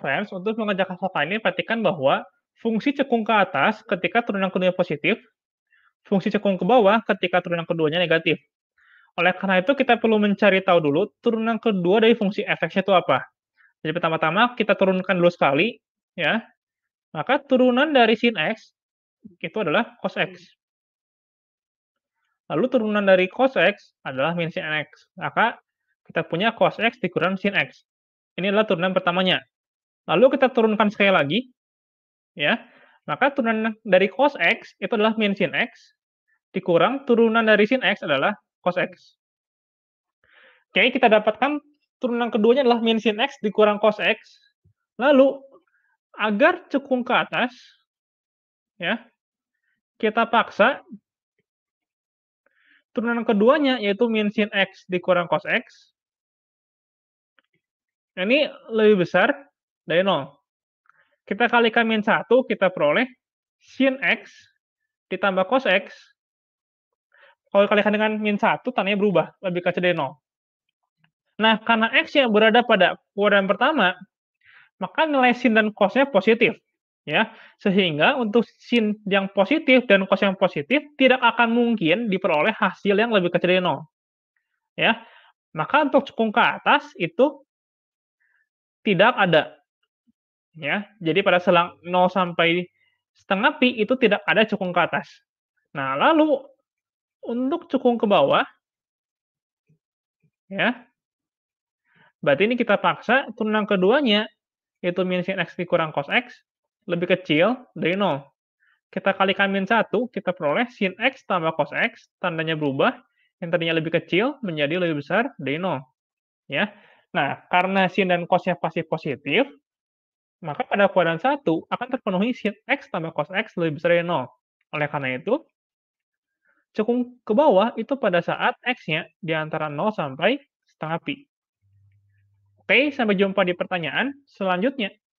friends untuk mengajak soal ini perhatikan bahwa fungsi cekung ke atas ketika turunan keduanya positif, fungsi cekung ke bawah ketika turunan keduanya negatif. Oleh karena itu kita perlu mencari tahu dulu turunan kedua dari fungsi fx itu apa. Jadi pertama-tama kita turunkan dulu sekali, ya. Maka turunan dari sin x itu adalah cos x. Lalu turunan dari cos x adalah min sin x. Maka kita punya cos x dikurang sin x. Ini adalah turunan pertamanya. Lalu kita turunkan sekali lagi, ya. Maka turunan dari cos x itu adalah min sin x dikurang turunan dari sin x adalah cos x. Oke, kita dapatkan turunan keduanya adalah min sin x dikurang cos x. Lalu agar cekung ke atas, ya, kita paksa turunan keduanya yaitu min sin x dikurang cos x Nah, ini lebih besar dari 0. Kita kalikan min 1, kita peroleh sin x ditambah cos x. Kalau dikalikan dengan min 1, tandanya berubah, lebih kecil dari 0. Nah, karena x yang berada pada kuadran pertama, maka nilai sin dan cosnya positif. ya Sehingga untuk sin yang positif dan cos yang positif tidak akan mungkin diperoleh hasil yang lebih kecil dari 0. Ya. Maka untuk cekung ke atas itu tidak ada. Ya, jadi pada selang 0 sampai setengah pi itu tidak ada cukung ke atas. Nah, lalu untuk cukung ke bawah ya. Berarti ini kita paksa turunan keduanya yaitu minus sin x dikurang cos x lebih kecil dari 0. Kita kalikan min 1, kita peroleh sin x tambah cos x, tandanya berubah, yang tadinya lebih kecil menjadi lebih besar dari 0. Ya, Nah, karena sin dan cosnya pasti positif, maka pada kuadran satu akan terpenuhi sin x tambah cos x lebih besar dari 0. Oleh karena itu, cekung ke bawah itu pada saat x-nya di antara 0 sampai setengah pi. Oke, sampai jumpa di pertanyaan selanjutnya.